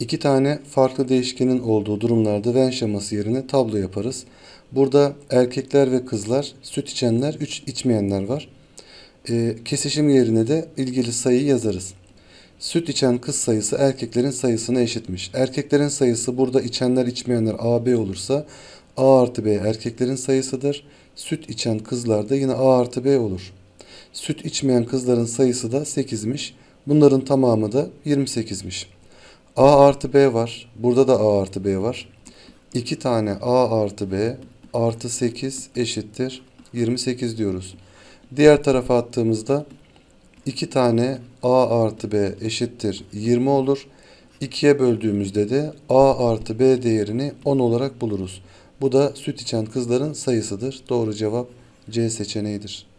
İki tane farklı değişkenin olduğu durumlarda Venn şeması yerine tablo yaparız. Burada erkekler ve kızlar, süt içenler, üç içmeyenler var. E, kesişim yerine de ilgili sayıyı yazarız. Süt içen kız sayısı erkeklerin sayısına eşitmiş. Erkeklerin sayısı burada içenler içmeyenler AB olursa A artı B erkeklerin sayısıdır. Süt içen kızlar da yine A artı B olur. Süt içmeyen kızların sayısı da 8'miş. Bunların tamamı da 28'miş. A artı B var. Burada da A artı B var. 2 tane A artı B artı 8 eşittir 28 diyoruz. Diğer tarafa attığımızda 2 tane A artı B eşittir 20 olur. 2'ye böldüğümüzde de A artı B değerini 10 olarak buluruz. Bu da süt içen kızların sayısıdır. Doğru cevap C seçeneğidir.